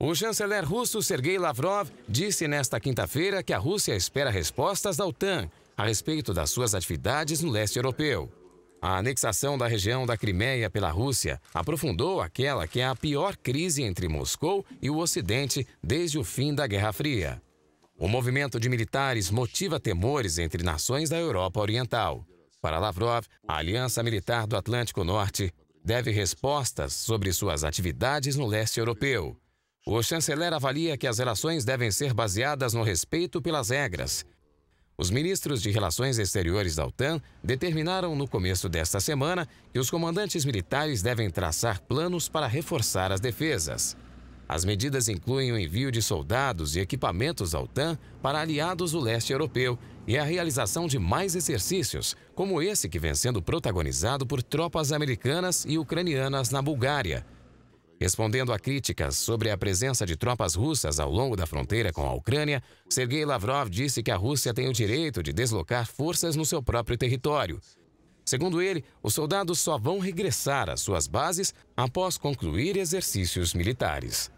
O chanceler russo Sergei Lavrov disse nesta quinta-feira que a Rússia espera respostas da OTAN a respeito das suas atividades no leste europeu. A anexação da região da Crimeia pela Rússia aprofundou aquela que é a pior crise entre Moscou e o Ocidente desde o fim da Guerra Fria. O movimento de militares motiva temores entre nações da Europa Oriental. Para Lavrov, a Aliança Militar do Atlântico Norte deve respostas sobre suas atividades no leste europeu o chanceler avalia que as relações devem ser baseadas no respeito pelas regras. Os ministros de Relações Exteriores da OTAN determinaram no começo desta semana que os comandantes militares devem traçar planos para reforçar as defesas. As medidas incluem o envio de soldados e equipamentos da OTAN para aliados do leste europeu e a realização de mais exercícios, como esse que vem sendo protagonizado por tropas americanas e ucranianas na Bulgária, Respondendo a críticas sobre a presença de tropas russas ao longo da fronteira com a Ucrânia, Sergei Lavrov disse que a Rússia tem o direito de deslocar forças no seu próprio território. Segundo ele, os soldados só vão regressar às suas bases após concluir exercícios militares.